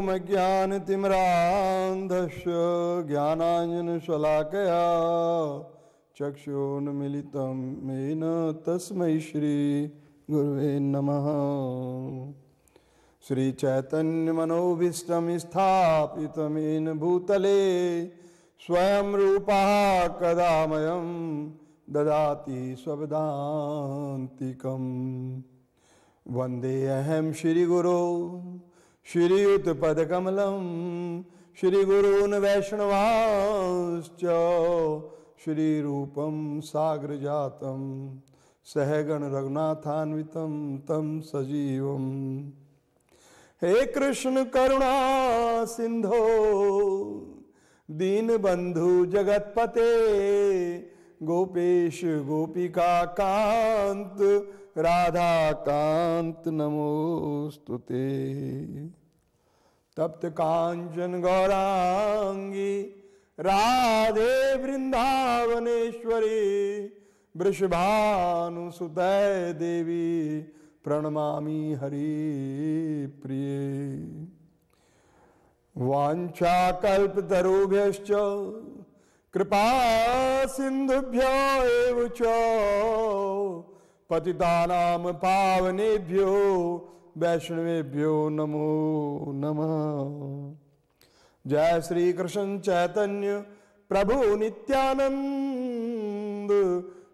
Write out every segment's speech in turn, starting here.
ॐ ज्ञानतिम्रान्धस्य ज्ञानाञ्जनशलाकया चक्षुन्मिलितं येन तस्मै श्रीगुर्वे नमः श्रीचैतन्यमनोभीष्टं स्थापितमेन भूतले स्वयं रूप कदामयं ददाति स्वदान्तिकं वन्दे अहं श्रीगुरो श्री कमल श्री गुरून वैष्णवाश्च श्री रूपम सागर जातम सहगण रघुनाथान्वितम तम सजीव हे कृष्ण करुणा सिंधो दीन बंधु जगतपते गोपेश गोपिका कांत राधा कांत नमोस्तुते तप्त कांचन गौरांगी राधे वृंदावनेश्वरी वृषभानुसुतय देवी प्रणमामि हरि प्रिय वाछाकुभ्य कृपा सिंधुभ्यो च पतितानाम पावनेभ्यो वैष्णवेभ्यो नमो नमः जय श्री कृष्ण चैतन्य प्रभु नित्यानंद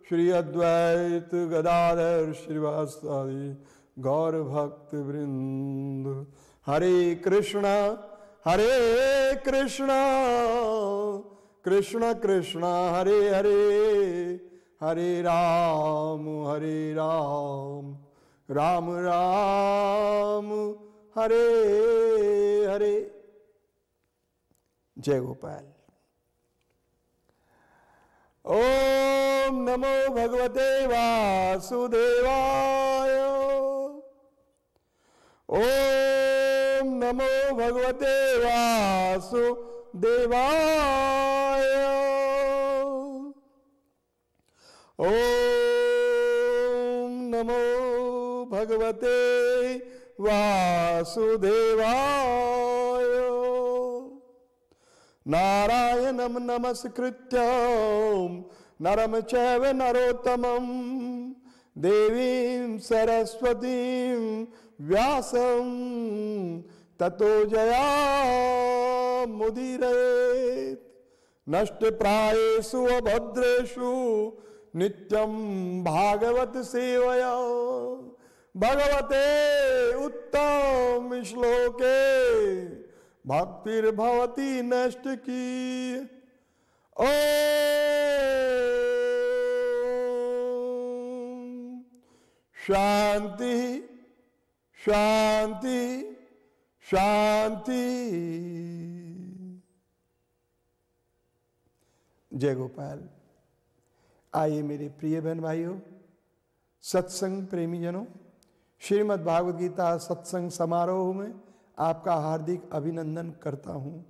श्री अद्वैत गदाधर श्रीवास्तव गौर भक्त वृंद हरे कृष्णा हरे कृष्णा कृष्ण कृष्ण हरे हरे हरे राम हरे राम राम राम हरे हरे जय गोपाल ओम नमो भगवते वासुदेवाय ओम नमो भगवते वासुदेवाय ओम नमो भगवते वासुदेवाय नारायणं नमस्कृत्य नरम चैव नरोत्तमं देवीं सरस्वतीं व्यासं ततो जया मुदीरयेत् नष्टप्रायेषु अभद्रेषु नित्यम भागवत सेवया भगवते उत्तम श्लोके भक्तिर्भवती नष्ट की ओ शांति शांति शांति जय गोपाल आइए मेरे प्रिय बहन भाइयों सत्संग प्रेमी जनों श्रीमद् भागवत गीता सत्संग समारोह में आपका हार्दिक अभिनंदन करता हूं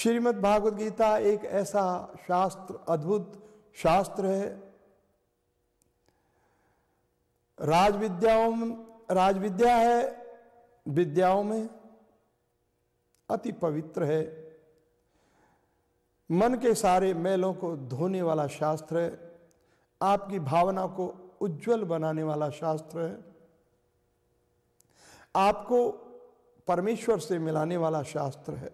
श्रीमद् भागवत गीता एक ऐसा शास्त्र अद्भुत शास्त्र है राजविद्याओं राजविद्या है विद्याओं में अति पवित्र है मन के सारे मैलों को धोने वाला शास्त्र है आपकी भावना को उज्जवल बनाने वाला शास्त्र है आपको परमेश्वर से मिलाने वाला शास्त्र है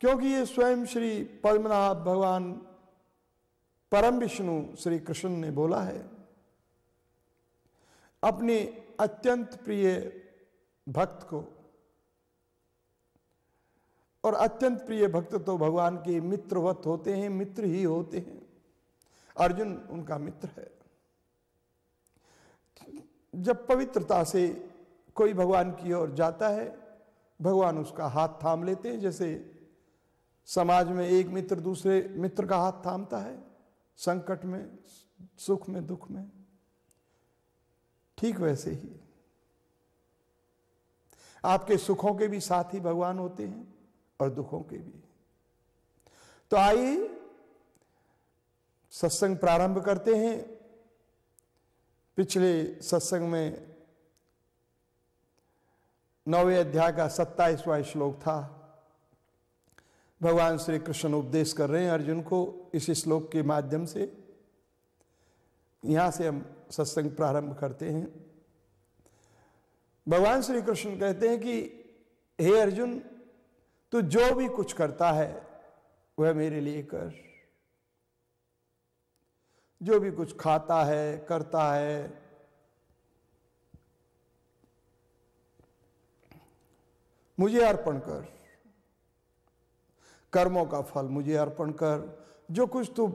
क्योंकि ये स्वयं श्री पद्मनाभ भगवान परम विष्णु श्री कृष्ण ने बोला है अपने अत्यंत प्रिय भक्त को और अत्यंत प्रिय भक्त तो भगवान के मित्रवत होते हैं मित्र ही होते हैं अर्जुन उनका मित्र है जब पवित्रता से कोई भगवान की ओर जाता है भगवान उसका हाथ थाम लेते हैं जैसे समाज में एक मित्र दूसरे मित्र का हाथ थामता है संकट में सुख में दुख में ठीक वैसे ही आपके सुखों के भी साथ ही भगवान होते हैं और दुखों के भी तो आइए सत्संग प्रारंभ करते हैं पिछले सत्संग में नौवे अध्याय का सत्ताईसवां श्लोक था भगवान श्री कृष्ण उपदेश कर रहे हैं अर्जुन को इस श्लोक के माध्यम से यहां से हम सत्संग प्रारंभ करते हैं भगवान श्री कृष्ण कहते हैं कि हे अर्जुन तो जो भी कुछ करता है वह मेरे लिए कर जो भी कुछ खाता है करता है मुझे अर्पण कर कर्मों का फल मुझे अर्पण कर जो कुछ तू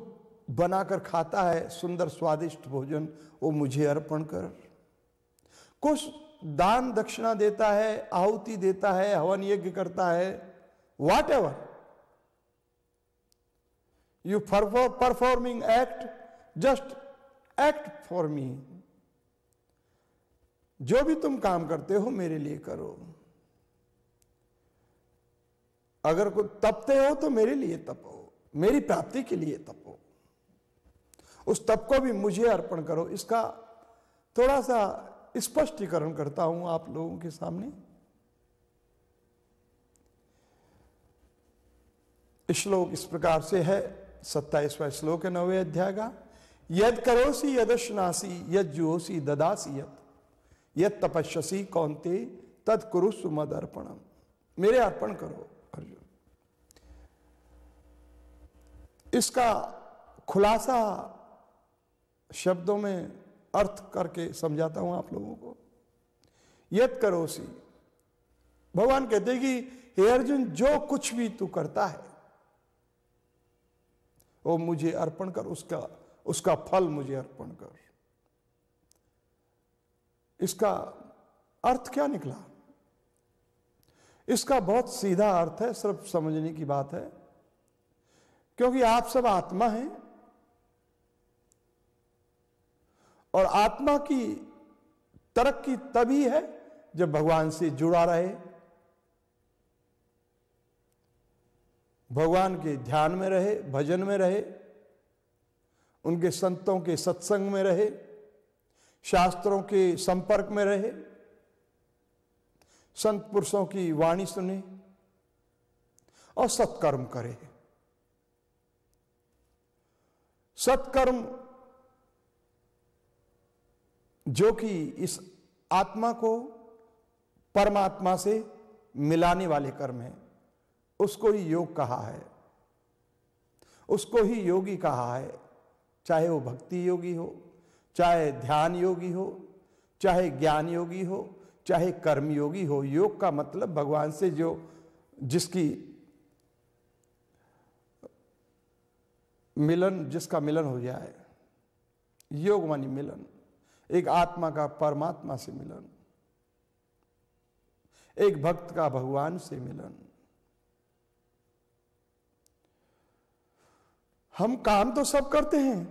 बनाकर खाता है सुंदर स्वादिष्ट भोजन वो मुझे अर्पण कर कुछ दान दक्षिणा देता है आहुति देता है हवन यज्ञ करता है whatever you perform, performing act just act for me जो भी तुम काम करते हो मेरे लिए करो अगर को तपते हो तो मेरे लिए तपो मेरी प्राप्ति के लिए तपो उस तप को भी मुझे अर्पण करो इसका थोड़ा सा स्पष्टीकरण करता हूं आप लोगों के सामने श्लोक इस प्रकार से है सत्ताईसवा श्लोक है नवे अध्याय का यद करोसी यदश्नासी यद जुहोसी ददासी यद यद तपस्वसी कौनते तद कुरु सुमद अर्पणम मेरे अर्पण करो अर्जुन इसका खुलासा शब्दों में अर्थ करके समझाता हूं आप लोगों को यद करोसी भगवान कहते कि हे अर्जुन जो कुछ भी तू करता है वो मुझे अर्पण कर उसका उसका फल मुझे अर्पण कर इसका अर्थ क्या निकला इसका बहुत सीधा अर्थ है सिर्फ समझने की बात है क्योंकि आप सब आत्मा हैं और आत्मा की तरक्की तभी है जब भगवान से जुड़ा रहे भगवान के ध्यान में रहे भजन में रहे उनके संतों के सत्संग में रहे शास्त्रों के संपर्क में रहे संत पुरुषों की वाणी सुने और सत्कर्म करे सत्कर्म जो कि इस आत्मा को परमात्मा से मिलाने वाले कर्म हैं उसको ही योग कहा है उसको ही योगी कहा है चाहे वो भक्ति योगी हो चाहे ध्यान योगी हो चाहे ज्ञान योगी हो चाहे कर्म योगी हो योग का मतलब भगवान से जो जिसकी मिलन जिसका मिलन हो जाए योग मानी मिलन एक आत्मा का परमात्मा से मिलन एक भक्त का भगवान से मिलन हम काम तो सब करते हैं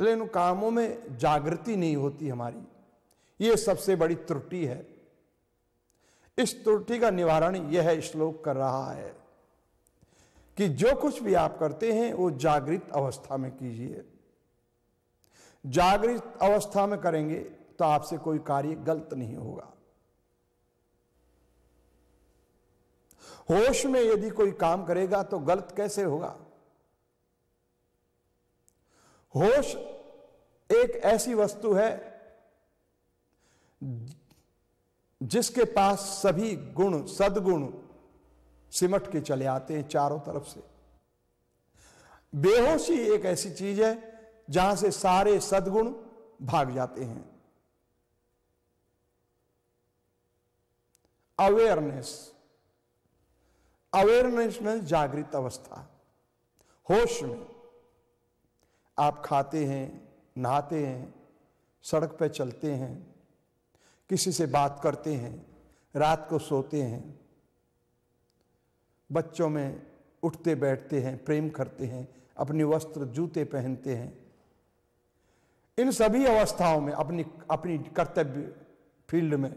लेकिन कामों में जागृति नहीं होती हमारी यह सबसे बड़ी त्रुटि है इस त्रुटि का निवारण यह श्लोक कर रहा है कि जो कुछ भी आप करते हैं वो जागृत अवस्था में कीजिए जागृत अवस्था में करेंगे तो आपसे कोई कार्य गलत नहीं होगा होश में यदि कोई काम करेगा तो गलत कैसे होगा होश एक ऐसी वस्तु है जिसके पास सभी गुण सदगुण सिमट के चले आते हैं चारों तरफ से बेहोशी एक ऐसी चीज है जहां से सारे सदगुण भाग जाते हैं अवेयरनेस अवेयरनेस में जागृत अवस्था होश में आप खाते हैं नहाते हैं सड़क पर चलते हैं किसी से बात करते हैं रात को सोते हैं बच्चों में उठते बैठते हैं प्रेम करते हैं अपने वस्त्र जूते पहनते हैं इन सभी अवस्थाओं में अपनी अपनी कर्तव्य फील्ड में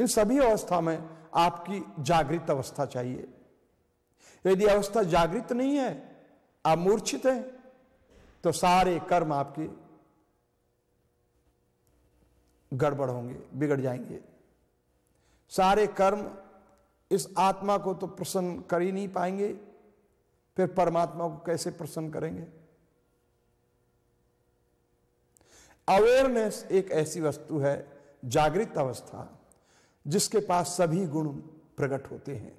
इन सभी अवस्था में आपकी जागृत अवस्था चाहिए यदि अवस्था जागृत नहीं है आप मूर्छित हैं तो सारे कर्म आपके गड़बड़ होंगे बिगड़ जाएंगे सारे कर्म इस आत्मा को तो प्रसन्न कर ही नहीं पाएंगे फिर परमात्मा को कैसे प्रसन्न करेंगे अवेयरनेस एक ऐसी वस्तु है जागृत अवस्था जिसके पास सभी गुण प्रकट होते हैं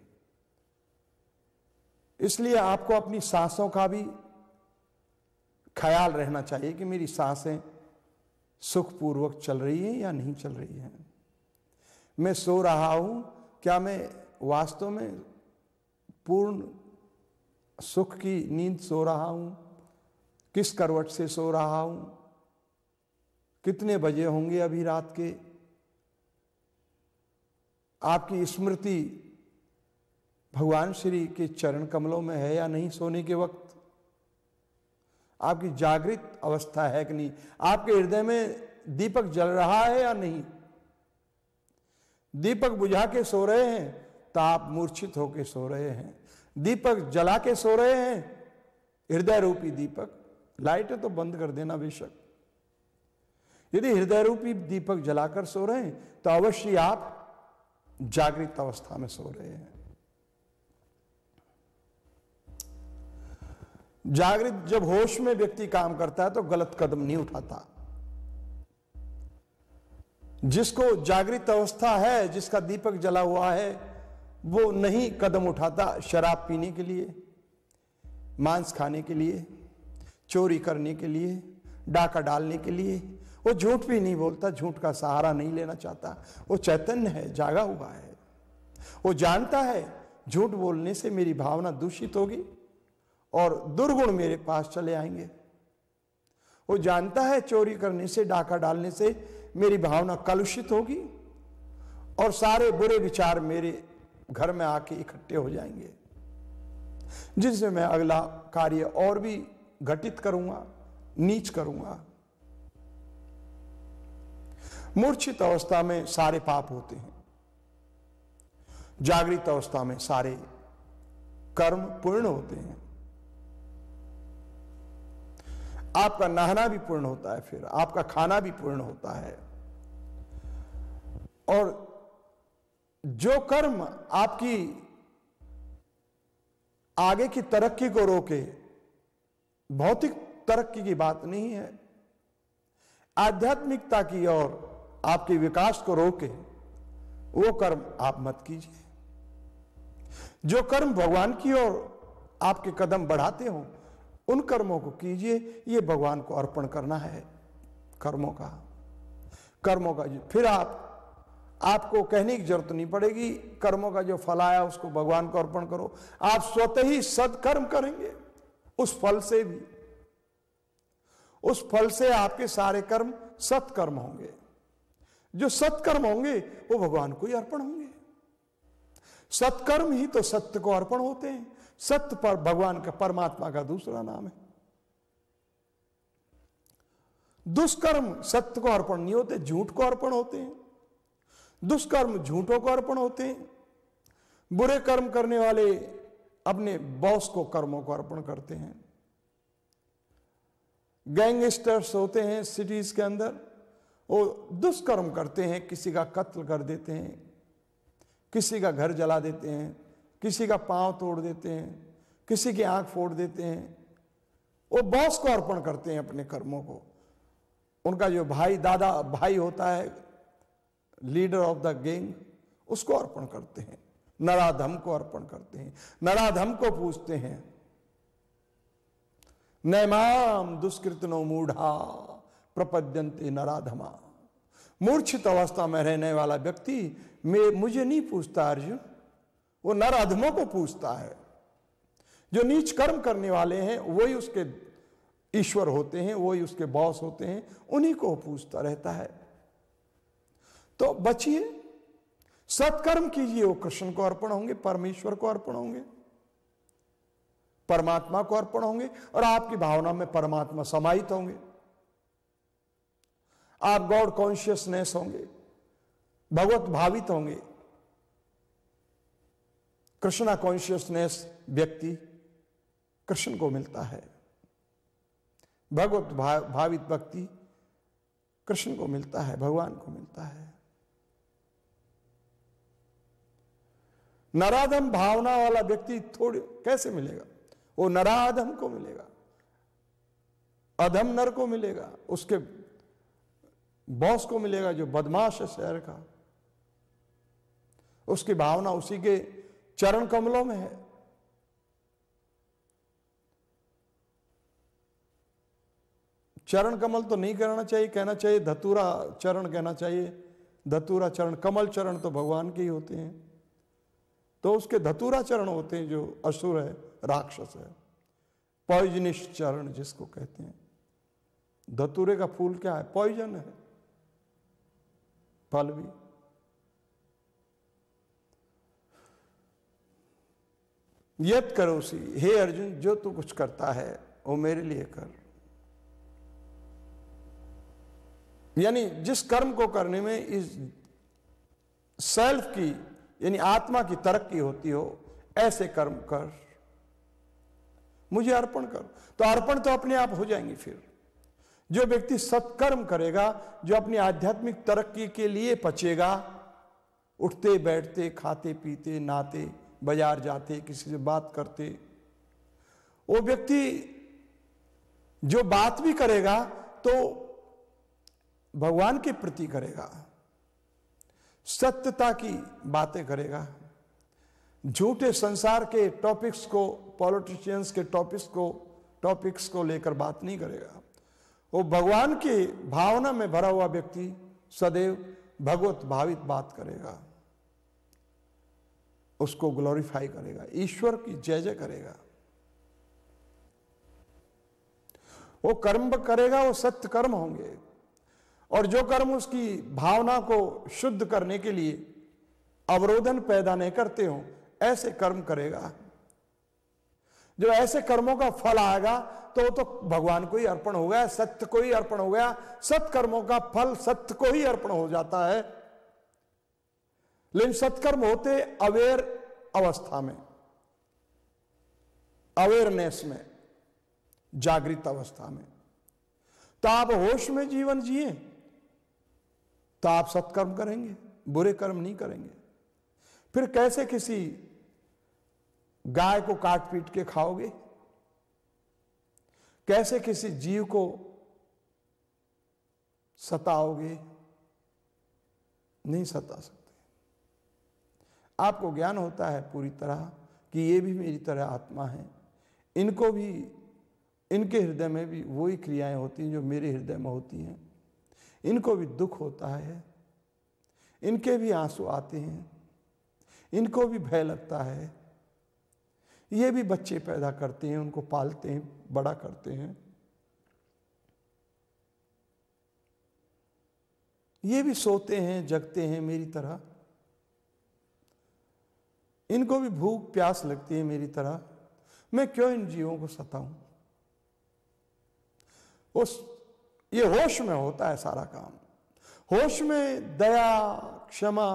इसलिए आपको अपनी सांसों का भी ख्याल रहना चाहिए कि मेरी सांसें सुखपूर्वक चल रही है या नहीं चल रही है मैं सो रहा हूं क्या मैं वास्तव में पूर्ण सुख की नींद सो रहा हूं किस करवट से सो रहा हूं कितने बजे होंगे अभी रात के आपकी स्मृति भगवान श्री के चरण कमलों में है या नहीं सोने के वक्त आपकी जागृत अवस्था है कि नहीं आपके हृदय में दीपक जल रहा है या नहीं दीपक बुझा के सो रहे हैं तो आप मूर्छित होकर सो रहे हैं दीपक जला के सो रहे हैं हृदय रूपी दीपक लाइट तो बंद कर देना बेशक यदि हृदय रूपी दीपक जलाकर सो रहे हैं तो अवश्य आप जागृत अवस्था में सो रहे हैं जागृत जब होश में व्यक्ति काम करता है तो गलत कदम नहीं उठाता जिसको जागृत अवस्था है जिसका दीपक जला हुआ है वो नहीं कदम उठाता शराब पीने के लिए मांस खाने के लिए चोरी करने के लिए डाका डालने के लिए वो झूठ भी नहीं बोलता झूठ का सहारा नहीं लेना चाहता वो चैतन्य है जागा हुआ है वो जानता है झूठ बोलने से मेरी भावना दूषित होगी और दुर्गुण मेरे पास चले आएंगे वो जानता है चोरी करने से डाका डालने से मेरी भावना कलुषित होगी और सारे बुरे विचार मेरे घर में आके इकट्ठे हो जाएंगे जिनसे मैं अगला कार्य और भी घटित करूंगा नीच करूंगा मूर्छित अवस्था में सारे पाप होते हैं जागृत अवस्था में सारे कर्म पूर्ण होते हैं आपका नहाना भी पूर्ण होता है फिर आपका खाना भी पूर्ण होता है और जो कर्म आपकी आगे की तरक्की को रोके भौतिक तरक्की की बात नहीं है आध्यात्मिकता की और आपके विकास को रोके वो कर्म आप मत कीजिए जो कर्म भगवान की ओर आपके कदम बढ़ाते हों उन कर्मों को कीजिए ये भगवान को अर्पण करना है कर्मों का कर्मों का फिर आप आपको कहने की जरूरत नहीं पड़ेगी कर्मों का जो फल आया उसको भगवान को अर्पण करो आप स्वतः ही सदकर्म करेंगे उस फल से भी उस फल से आपके सारे कर्म सत्कर्म होंगे जो सत्कर्म होंगे वो भगवान को ही अर्पण होंगे सत्कर्म ही तो सत्य को अर्पण होते हैं सत्य पर भगवान का परमात्मा का दूसरा नाम है दुष्कर्म सत्य को अर्पण नहीं होते झूठ को अर्पण होते हैं दुष्कर्म झूठों को अर्पण होते हैं बुरे कर्म करने वाले अपने बॉस को कर्मों को अर्पण करते हैं गैंगस्टर्स होते हैं सिटीज के अंदर वो दुष्कर्म करते हैं किसी का कत्ल कर देते हैं किसी का घर जला देते हैं किसी का पांव तोड़ देते हैं किसी की आंख फोड़ देते हैं वो बॉस को अर्पण करते हैं अपने कर्मों को उनका जो भाई दादा भाई होता है लीडर ऑफ द गैंग उसको अर्पण करते हैं नराधम को अर्पण करते हैं नराधम को पूछते हैं नैमाम दुष्कृतनो मूढ़ा प्रपद्यंते नराधमा मूर्छित अवस्था में रहने वाला व्यक्ति मैं मुझे नहीं पूछता अर्जुन वो नर अधमों को पूछता है जो नीच कर्म करने वाले हैं वही उसके ईश्वर होते हैं वही उसके बॉस होते हैं उन्हीं को पूछता रहता है तो बचिए सत्कर्म कीजिए वो कृष्ण को अर्पण होंगे परमेश्वर को अर्पण होंगे परमात्मा को अर्पण होंगे और आपकी भावना में परमात्मा समाहित होंगे आप गॉड कॉन्शियसनेस होंगे भगवत भावित होंगे कृष्णा कॉन्शियसनेस व्यक्ति कृष्ण को मिलता है भगवत भावित भक्ति कृष्ण को मिलता है भगवान को मिलता है नराधम भावना वाला व्यक्ति थोड़े कैसे मिलेगा वो नराधम को मिलेगा अधम नर को मिलेगा उसके बॉस को मिलेगा जो बदमाश है शहर का उसकी भावना उसी के चरण कमलों में है चरण कमल तो नहीं कहना चाहिए कहना चाहिए धतूरा चरण कहना चाहिए धतूरा चरण कमल चरण तो भगवान के ही होते हैं तो उसके धतूरा चरण होते हैं जो असुर है राक्षस है पॉइजनिश चरण जिसको कहते हैं धतूरे का फूल क्या है पॉइजन है फल भी यत करो उसी हे अर्जुन जो तू कुछ करता है वो मेरे लिए कर यानी जिस कर्म को करने में इस सेल्फ की यानी आत्मा की तरक्की होती हो ऐसे कर्म कर मुझे अर्पण कर तो अर्पण तो अपने आप हो जाएंगे फिर जो व्यक्ति सत्कर्म करेगा जो अपनी आध्यात्मिक तरक्की के लिए पचेगा उठते बैठते खाते पीते नाते बाजार जाते किसी से बात करते वो व्यक्ति जो बात भी करेगा तो भगवान के प्रति करेगा सत्यता की बातें करेगा झूठे संसार के टॉपिक्स को पॉलिटिशियंस के टॉपिक्स को टॉपिक्स को लेकर बात नहीं करेगा वो भगवान की भावना में भरा हुआ व्यक्ति सदैव भगवत भावित बात करेगा उसको ग्लोरीफाई करेगा ईश्वर की जय जय करेगा वो कर्म करेगा वो सत्य कर्म होंगे और जो कर्म उसकी भावना को शुद्ध करने के लिए अवरोधन पैदा नहीं करते हो ऐसे कर्म करेगा जो ऐसे कर्मों का फल आएगा तो वो तो भगवान को ही अर्पण हो गया सत्य को ही अर्पण हो गया कर्मों का फल सत्य को ही अर्पण हो जाता है लेकिन सत्कर्म होते अवेयर अवस्था में अवेयरनेस में जागृत अवस्था में तो आप होश में जीवन जिए तो आप सत्कर्म करेंगे बुरे कर्म नहीं करेंगे फिर कैसे किसी गाय को काट पीट के खाओगे कैसे किसी जीव को सताओगे नहीं सता सकते आपको ज्ञान होता है पूरी तरह कि ये भी मेरी तरह आत्मा है इनको भी इनके हृदय में भी वही क्रियाएं होती हैं जो मेरे हृदय में होती हैं इनको भी दुख होता है इनके भी आंसू आते हैं इनको भी भय लगता है ये भी बच्चे पैदा करते हैं उनको पालते हैं बड़ा करते हैं ये भी सोते हैं जगते हैं मेरी तरह इनको भी भूख प्यास लगती है मेरी तरह मैं क्यों इन जीवों को सताऊं उस ये होश में होता है सारा काम होश में दया क्षमा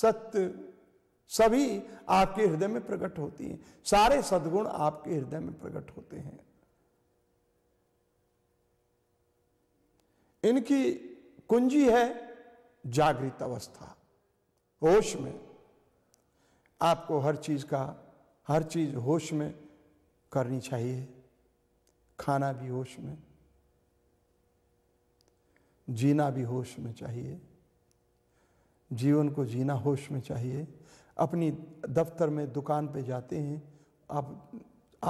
सत्य सभी आपके हृदय में प्रकट होती हैं सारे सद्गुण आपके हृदय में प्रकट होते हैं इनकी कुंजी है जागृत अवस्था होश में आपको हर चीज़ का हर चीज़ होश में करनी चाहिए खाना भी होश में जीना भी होश में चाहिए जीवन को जीना होश में चाहिए अपनी दफ्तर में दुकान पे जाते हैं आप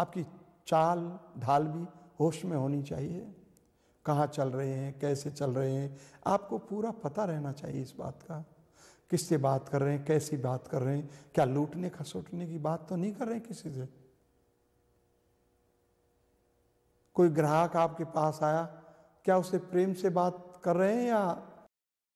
आपकी चाल ढाल भी होश में होनी चाहिए कहाँ चल रहे हैं कैसे चल रहे हैं आपको पूरा पता रहना चाहिए इस बात का किससे बात कर रहे हैं कैसी बात कर रहे हैं क्या लूटने खसोटने की बात तो नहीं कर रहे हैं किसी से कोई ग्राहक आपके पास आया क्या उसे प्रेम से बात कर रहे हैं या